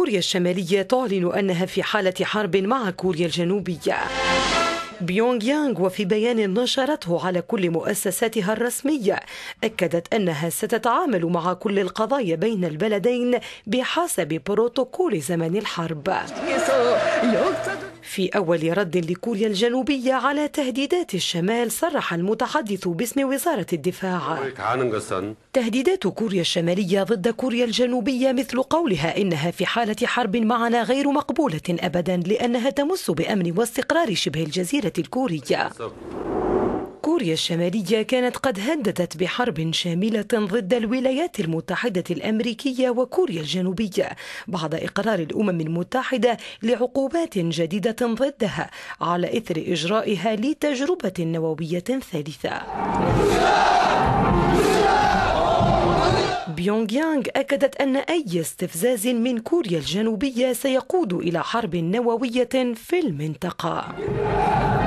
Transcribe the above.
كوريا الشمالية تعلن أنها في حالة حرب مع كوريا الجنوبية بيونغ يانغ وفي بيان نشرته على كل مؤسساتها الرسمية أكدت أنها ستتعامل مع كل القضايا بين البلدين بحسب بروتوكول زمن الحرب في أول رد لكوريا الجنوبية على تهديدات الشمال صرح المتحدث باسم وزارة الدفاع تهديدات كوريا الشمالية ضد كوريا الجنوبية مثل قولها إنها في حالة حرب معنا غير مقبولة أبدا لأنها تمس بأمن واستقرار شبه الجزيرة الكورية كوريا الشمالية كانت قد هددت بحرب شاملة ضد الولايات المتحدة الأمريكية وكوريا الجنوبية بعد إقرار الأمم المتحدة لعقوبات جديدة ضدها على إثر إجرائها لتجربة نووية ثالثة. بيونغ يانغ أكدت أن أي استفزاز من كوريا الجنوبية سيقود إلى حرب نووية في المنطقة.